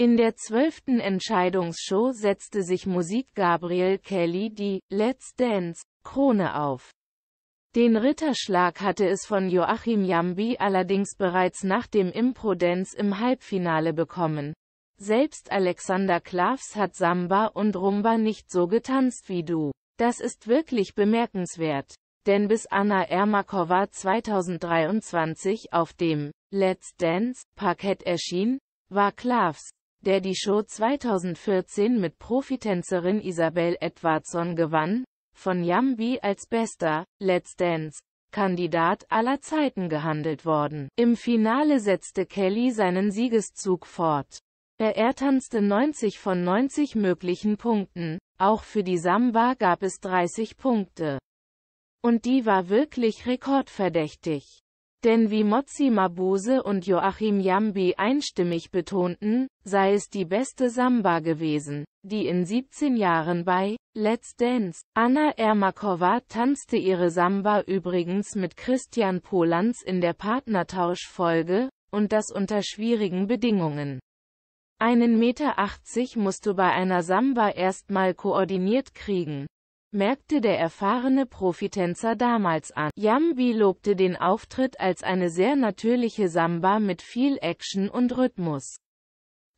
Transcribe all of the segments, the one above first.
In der zwölften Entscheidungsshow setzte sich Musik Gabriel Kelly die Let's Dance Krone auf. Den Ritterschlag hatte es von Joachim Jambi allerdings bereits nach dem Impro-Dance im Halbfinale bekommen. Selbst Alexander Klavs hat Samba und Rumba nicht so getanzt wie du. Das ist wirklich bemerkenswert. Denn bis Anna Ermakova 2023 auf dem Let's Dance Parkett erschien, war Klavs der die Show 2014 mit Profitänzerin Isabel Edwardson gewann, von Yambi als bester Let's Dance Kandidat aller Zeiten gehandelt worden. Im Finale setzte Kelly seinen Siegeszug fort. Er ertanzte 90 von 90 möglichen Punkten. Auch für die Samba gab es 30 Punkte. Und die war wirklich rekordverdächtig. Denn wie Mozzi Mabuse und Joachim Jambi einstimmig betonten, sei es die beste Samba gewesen, die in 17 Jahren bei Let's Dance. Anna Ermakova tanzte ihre Samba übrigens mit Christian Polanz in der Partnertauschfolge, und das unter schwierigen Bedingungen. Einen Meter 80 musst du bei einer Samba erstmal koordiniert kriegen merkte der erfahrene Profitänzer damals an. Yambi lobte den Auftritt als eine sehr natürliche Samba mit viel Action und Rhythmus.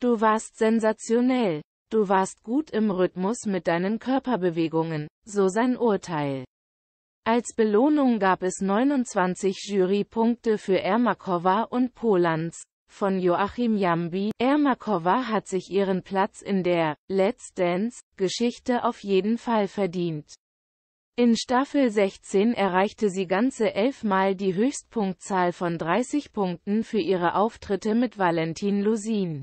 Du warst sensationell. Du warst gut im Rhythmus mit deinen Körperbewegungen, so sein Urteil. Als Belohnung gab es 29 Jurypunkte für Ermakova und Polans, von Joachim Jambi. Ermakova hat sich ihren Platz in der Let's Dance-Geschichte auf jeden Fall verdient. In Staffel 16 erreichte sie ganze elfmal die Höchstpunktzahl von 30 Punkten für ihre Auftritte mit Valentin Lusin.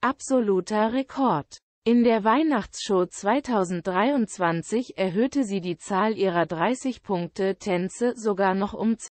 Absoluter Rekord. In der Weihnachtsshow 2023 erhöhte sie die Zahl ihrer 30-Punkte-Tänze sogar noch um 2.